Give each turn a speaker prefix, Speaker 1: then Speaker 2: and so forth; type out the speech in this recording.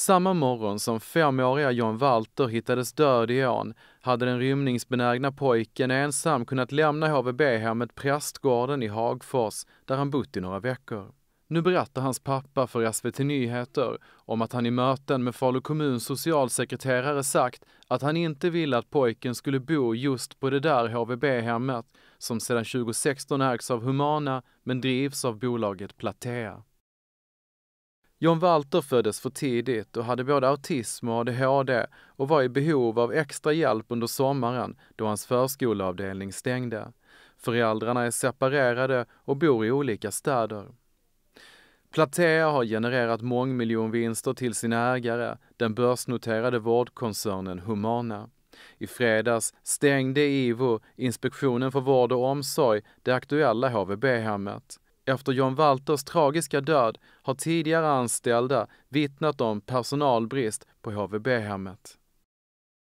Speaker 1: Samma morgon som femåriga John Walter hittades död i ån hade den rymningsbenägna pojken ensam kunnat lämna HVB-hemmet Prästgården i Hagfors där han bott i några veckor. Nu berättar hans pappa för SVT Nyheter om att han i möten med Falu kommuns socialsekreterare sagt att han inte ville att pojken skulle bo just på det där HVB-hemmet som sedan 2016 ägs av Humana men drivs av bolaget Platea. John Walter föddes för tidigt och hade både autism och ADHD och var i behov av extra hjälp under sommaren då hans förskoleavdelning stängde. Föräldrarna är separerade och bor i olika städer. Platea har genererat mångmiljonvinster till sin ägare, den börsnoterade vårdkoncernen Humana. I fredags stängde IVO, Inspektionen för vård och omsorg, det aktuella HVB-hemmet. Efter John Walters tragiska död har tidigare anställda vittnat om personalbrist på HVB-hemmet.